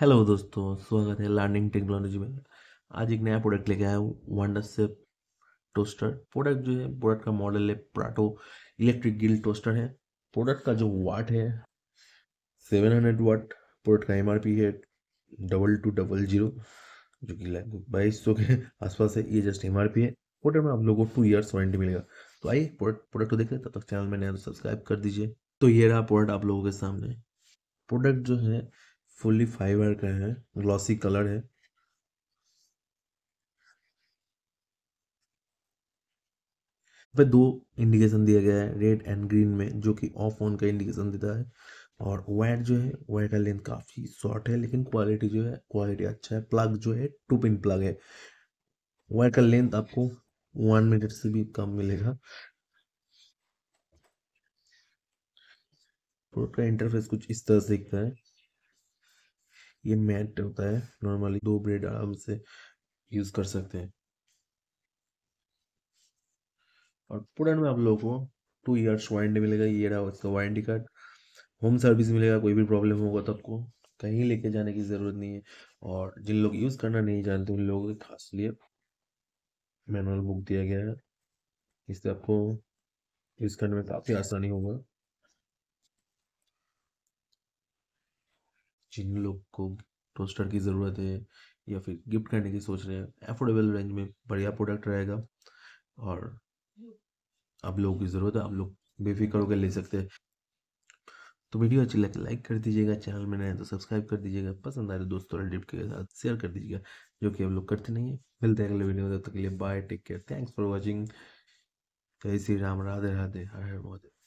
hello दोस्तों स्वागत है लर्निंग टेक्नोलॉजी में आज एक नया प्रोडक्ट लेके आया हूँ वंडर से टोस्टर प्रोडक्ट जो है प्रोडक्ट का मॉडल है प्राटो इलेक्ट्रिक गिल टोस्टर है प्रोडक्ट का जो वाट है सेवन हंड्रेड वाट प्रोडक्ट का एमआरपी है डबल टू डबल जीरो जो कि लगभग बाईस सौ के आसपास है ये जस्ट एम है प्रोडक्ट में आप लोगों को टू ईयर्स वारंटी मिलेगा तो आइए प्रोडक्ट प्रोडक्ट को देखते हैं तब तक चैनल में नया तो सब्सक्राइब कर दीजिए तो ये रहा प्रोडक्ट आप लोगों के सामने प्रोडक्ट जो है फुल्ली फाइबर का है ग्लॉसी कलर है पे दो इंडिकेशन दिया गया है रेड एंड ग्रीन में जो कि ऑफ ऑन का इंडिकेशन देता है और वायर जो है वायर का लेंथ काफ़ी शॉर्ट है लेकिन क्वालिटी जो है क्वालिटी अच्छा है प्लग जो है टू पिन प्लग है वायर का लेंथ आपको वन मीटर से भी कम मिलेगा प्रोडक्ट का इंटरफेस कुछ इस तरह से दिखता है ये मैट होता है नॉर्मली दो ब्रेड आराम से यूज़ कर सकते हैं और पुरान में आप लोगों को टू ईयर्स वारंटी मिलेगा ये रहा इसका वारंटी कार्ड होम सर्विस मिलेगा कोई भी प्रॉब्लम होगा तो आपको कहीं लेके जाने की ज़रूरत नहीं है और जिन लोग यूज़ करना नहीं जानते उन लोगों के खास लिए मैनुअल बुक दिया गया है इससे आपको यूज़ करने में काफ़ी आसानी होगा जिन लोग को टोस्टर की ज़रूरत है या फिर गिफ्ट करने की सोच रहे हैं अफोर्डेबल रेंज में बढ़िया प्रोडक्ट रहेगा और आप लोगों की ज़रूरत है आप लोग बेफिक्र होकर ले सकते हैं तो वीडियो अच्छी लगे लाइक कर दीजिएगा चैनल में नए तो सब्सक्राइब कर दीजिएगा पसंद आए तो दोस्तों डिप के साथ शेयर कर दीजिएगा जो कि हम लोग करते नहीं है मिलते हैं अगले वीडियो तब तक के लिए bye take care thanks for watching जय श्री राम राधे राधे हर हर महादेव